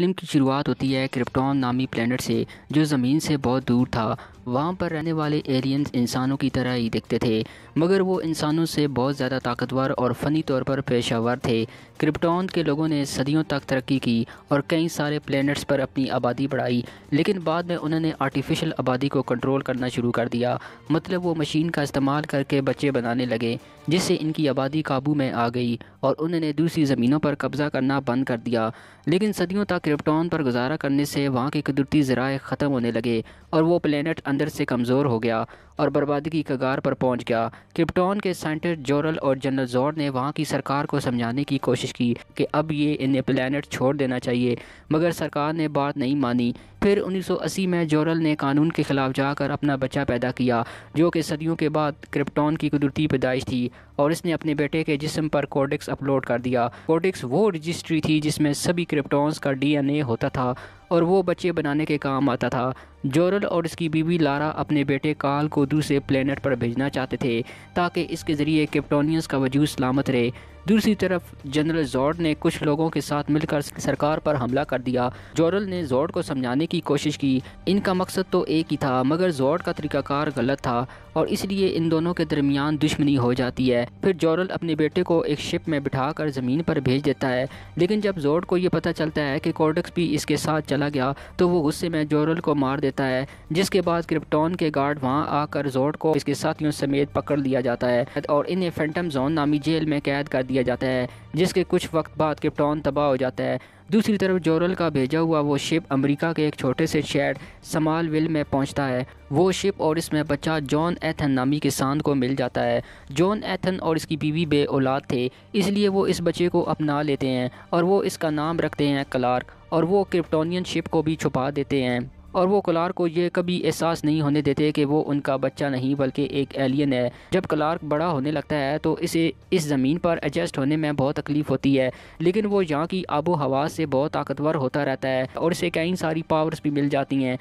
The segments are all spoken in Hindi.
फिल्म की शुरुआत होती है क्रिप्टॉन नामी प्लेनेट से जो ज़मीन से बहुत दूर था वहाँ पर रहने वाले एलियंस इंसानों की तरह ही दिखते थे मगर वो इंसानों से बहुत ज़्यादा ताकतवर और फ़नी तौर पर पेशावर थे क्रिप्टॉन के लोगों ने सदियों तक तरक्की की और कई सारे प्लैनेट्स पर अपनी आबादी बढ़ाई लेकिन बाद में उन्होंने आर्टिफिशियल आबादी को कंट्रोल करना शुरू कर दिया मतलब वो मशीन का इस्तेमाल करके बच्चे बनाने लगे जिससे इनकी आबादी काबू में आ गई और उन्होंने दूसरी ज़मीनों पर कब्ज़ा करना बंद कर दिया लेकिन सदियों तक क्रिप्टॉन पर गुजारा करने से वहाँ के कुदरती ज़राए ख़त्म होने लगे और वो प्लेनेट अंदर से कमज़ोर हो गया और बर्बादी की कगार पर पहुंच गया क्रिप्टॉन के साइंटिस्ट जोरल और जनरल जोर ने वहां की सरकार को समझाने की कोशिश की कि अब ये इन्हें प्लानट छोड़ देना चाहिए मगर सरकार ने बात नहीं मानी फिर 1980 में जोरल ने कानून के खिलाफ जाकर अपना बच्चा पैदा किया जो कि सदियों के बाद क्रिप्टॉन की कुदरती पैदाइश थी और इसने अपने बेटे के जिसम पर कोडिक्स अपलोड कर दिया कोडिक्स वो रजिस्ट्री थी जिसमें सभी क्रिप्टॉन्स का डीएनए होता था और वो बच्चे बनाने के काम आता था जोरल और इसकी बीवी लारा अपने बेटे काल को दूसरे प्लेनेट पर भेजना चाहते थे ताकि इसके ज़रिए कैप्टोनियस का वजूद सलामत रहे दूसरी तरफ जनरल जॉर्ड ने कुछ लोगों के साथ मिलकर सरकार पर हमला कर दिया जोरल ने जॉर्ड को समझाने की कोशिश की इनका मकसद तो एक ही था मगर जॉर्ड का तरीकाकार गलत था और इसलिए इन दोनों के दरमियान दुश्मनी हो जाती है फिर जोरल अपने बेटे को एक शिप में बिठा कर ज़मीन पर भेज देता है लेकिन जब जोर्ड को ये पता चलता है कि कोर्डक्स भी इसके साथ चला गया तो वो गुस्से में जोरल को मार देता है जिसके बाद क्रिप्टॉन के गार्ड वहाँ आकर जोर्ड को इसके साथियों समेत पकड़ लिया जाता है और इन्हें फेंटम जोन नामी जेल में कैद कर दिया जाता है जिसके कुछ वक्त बाद किप्टॉन तबाह हो जाता है दूसरी तरफ जोरल का भेजा हुआ वो शिप अमेरिका के एक छोटे से शहर समालविल में पहुंचता है वो शिप और इसमें बच्चा जॉन एथन नामी किसान को मिल जाता है जॉन एथन और इसकी बीवी बे औलाद थे इसलिए वो इस बच्चे को अपना लेते हैं और वो इसका नाम रखते हैं क्लार्क और वो क्रिप्टोनियन शिप को भी छुपा देते हैं और वो क्लार्क को ये कभी एहसास नहीं होने देते कि वो उनका बच्चा नहीं बल्कि एक एलियन है जब क्लार्क बड़ा होने लगता है तो इसे इस ज़मीन पर एडजस्ट होने में बहुत तकलीफ़ होती है लेकिन वो यहाँ की आबो हवा से बहुत ताकतवर होता रहता है और इसे कई सारी पावर्स भी मिल जाती हैं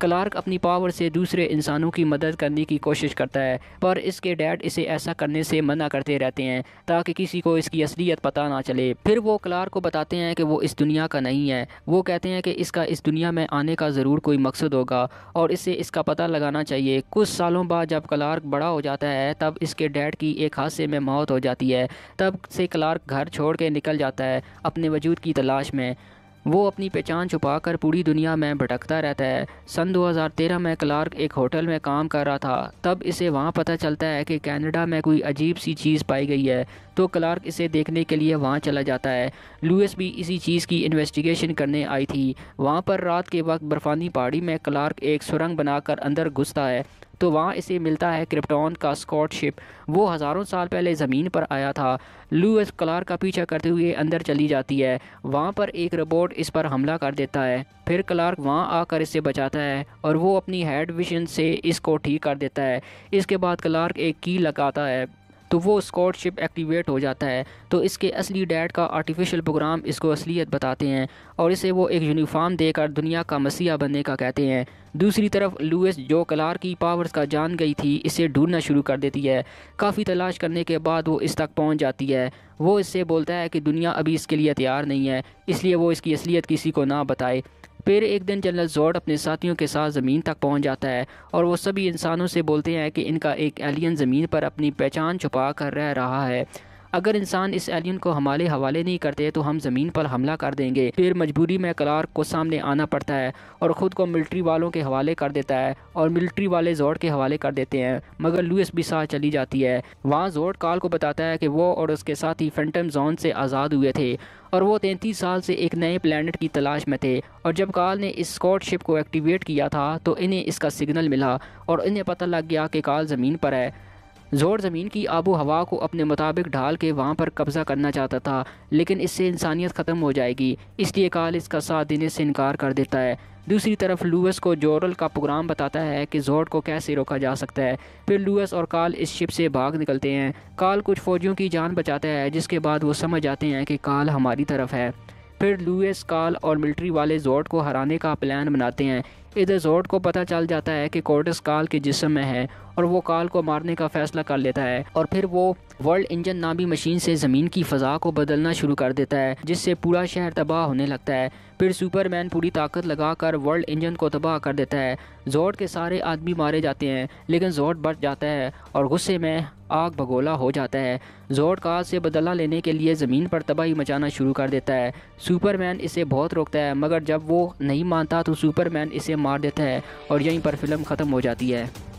क्लार्क अपनी पावर से दूसरे इंसानों की मदद करने की कोशिश करता है पर इसके डैड इसे ऐसा करने से मना करते रहते हैं ताकि किसी को इसकी असलियत पता ना चले फिर वो क्लार्क को बताते हैं कि वो इस दुनिया का नहीं है वो कहते हैं कि इसका इस दुनिया में आने का ज़रूर कोई मकसद होगा और इसे इसका पता लगाना चाहिए कुछ सालों बाद जब क्लार्क बड़ा हो जाता है तब इसके डैड की एक हादसे में मौत हो जाती है तब से क्लार्क घर छोड़ के निकल जाता है अपने वजूद की तलाश में वो अपनी पहचान छुपाकर पूरी दुनिया में भटकता रहता है सन 2013 में क्लार्क एक होटल में काम कर रहा था तब इसे वहाँ पता चलता है कि कनाडा में कोई अजीब सी चीज़ पाई गई है तो क्लार्क इसे देखने के लिए वहाँ चला जाता है लुइस भी इसी चीज़ की इन्वेस्टिगेशन करने आई थी वहाँ पर रात के वक्त बर्फ़ानी पहाड़ी में क्लार्क एक सुरंग बनाकर अंदर घुसता है तो वहाँ इसे मिलता है क्रिप्टॉन का स्कॉटशिप वो हज़ारों साल पहले ज़मीन पर आया था लूस क्लार का पीछा करते हुए अंदर चली जाती है वहाँ पर एक रोबोट इस पर हमला कर देता है फिर क्लार्क वहाँ आकर इसे बचाता है और वो अपनी हेड विशन से इसको ठीक कर देता है इसके बाद क्लार्क एक की लगाता है तो वो स्कॉटशिप एक्टिवेट हो जाता है तो इसके असली डैड का आर्टिफिशियल प्रोग्राम इसको असलियत बताते हैं और इसे वो एक यूनिफॉर्म देकर दुनिया का मसीहा बनने का कहते हैं दूसरी तरफ लुइस जो कलार की पावर्स का जान गई थी इसे ढूंढना शुरू कर देती है काफ़ी तलाश करने के बाद वो इस तक पहुंच जाती है वो इससे बोलता है कि दुनिया अभी इसके लिए तैयार नहीं है इसलिए वो इसकी असलियत किसी को ना बताए फिर एक दिन जनरल जोड अपने साथियों के साथ ज़मीन तक पहुंच जाता है और वो सभी इंसानों से बोलते हैं कि इनका एक एलियन ज़मीन पर अपनी पहचान छुपा कर रह रहा है अगर इंसान इस एलियन को हमारे हवाले नहीं करते तो हम ज़मीन पर हमला कर देंगे फिर मजबूरी में क्लार्क को सामने आना पड़ता है और ख़ुद को मिलिट्री वालों के हवाले कर देता है और मिलिट्री वाले जोड के हवाले कर देते हैं मगर लुइस भी साथ चली जाती है वहाँ जोड कार को बताता है कि वो और उसके साथ ही फेंटम जोन से आज़ाद हुए थे और वो तैंतीस साल से एक नए प्लानट की तलाश में थे और जब काल ने इस स्कॉट शिप को एक्टिवेट किया था तो इन्हें इसका सिग्नल मिला और इन्हें पता लग गया कि काल ज़मीन पर है जोर ज़मीन की आबो हवा को अपने मुताबिक ढाल के वहाँ पर कब्ज़ा करना चाहता था लेकिन इससे इंसानियत ख़त्म हो जाएगी इसलिए काल इसका साथ देने से इनकार कर देता है दूसरी तरफ लुएस को जोरल का प्रोग्राम बताता है कि जोर्ड को कैसे रोका जा सकता है फिर लूअस और काल इस शिप से भाग निकलते हैं काल कुछ फौजियों की जान बचाता है जिसके बाद वो समझ जाते हैं कि काल हमारी तरफ है फिर लूएस काल और मिलिट्री वाले जोर्ड को हराने का प्लान बनाते हैं इधर जोर्ड को पता चल जाता है कि कोर्टस काल के जिसम में है और वो काल को मारने का फैसला कर लेता है और फिर वो वर्ल्ड इंजन नामी मशीन से ज़मीन की फ़जा को बदलना शुरू कर देता है जिससे पूरा शहर तबाह होने लगता है फिर सुपरमैन पूरी ताकत लगाकर वर्ल्ड इंजन को तबाह कर देता है जोर्ड के सारे आदमी मारे जाते हैं लेकिन जोर्ड बच जाता है और गुस्से में आग भगोला हो जाता है जोर्ड काल से बदला लेने के लिए ज़मीन पर तबाही मचाना शुरू कर देता है सुपरमैन इसे बहुत रोकता है मगर जब वो नहीं मानता तो सुपरमैन इसे मार देता है और यहीं पर फिल्म ख़त्म हो जाती है